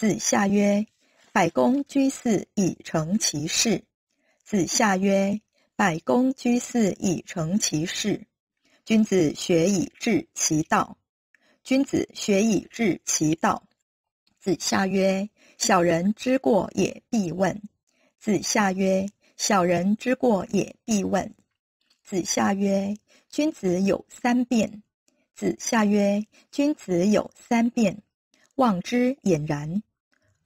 子夏曰：“百公居士以成其事。”子夏曰：“百公居士以成其事。”君子学以致其道。君子学以致其道。子夏曰：“小人之过也必问。”子夏曰：“小人之过也必问。”子夏曰：“君子有三变。”子夏曰：“君子有三变，望之俨然。”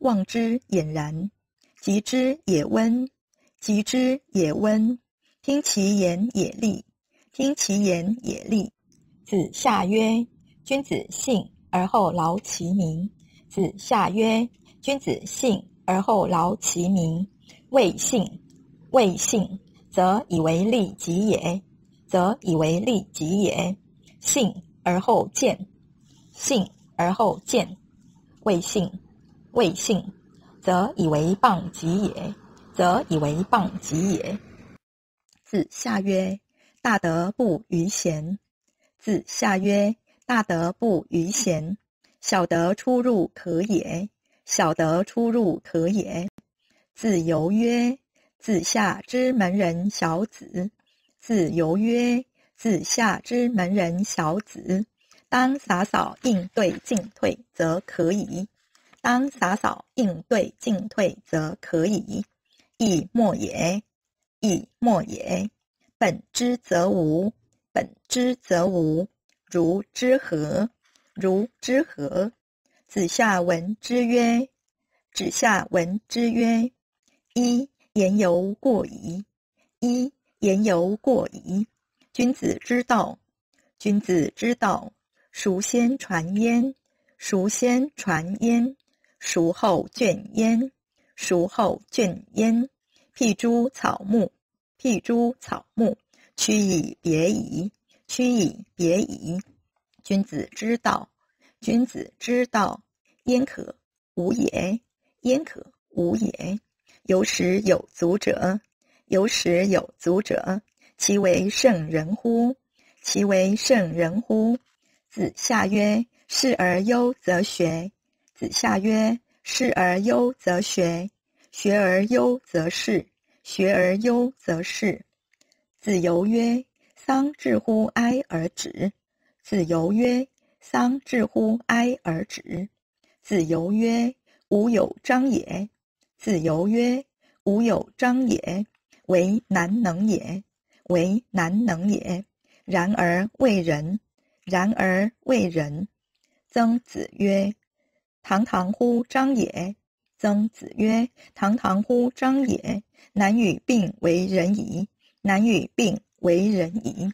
望之俨然，及之也温，及之也温。听其言也立，听其言也立。子夏曰：“君子信而后劳其民。”子夏曰：“君子信而后劳其民。未信，未信，则以为利己也；则以为利己也。信而后见，信而后见，未信。”未信，则以为谤己也；则以为谤己也。子夏曰：“大德不于贤。”子夏曰：“大德不于贤，小德出入可也。”小德出入可也。子由曰：“子夏之门人小子。”子由曰：“子夏之门人小子，当洒扫应对进退则可以。当洒扫应对进退则可以，亦莫也，亦莫也。本之则无，本之则无。如之何？如之何？子夏闻之曰：子夏闻之曰：一言犹过矣，一言犹过矣。君子之道，君子之道，孰先传焉？孰先传焉？孰后倦焉？孰后倦焉？辟诸草木，辟诸草木，趋以别矣，趋以别矣。君子之道，君子之道，焉可无也？焉可无也？有始有足者，有始有足者，其为圣人乎？其为圣人乎？子夏曰：“是而优则学。”子夏曰：“士而优则学，学而优则仕，学而优则仕。”子游曰：“丧至乎哀而止。”子游曰：“丧至乎哀而止。”子游曰：“吾有章也。”子游曰：“吾有章也，为难能也，为难能也。然而为人，然而为人。”曾子曰。堂堂乎张也，曾子曰：“堂堂乎张也，难与并为人矣，难与并为仁矣。”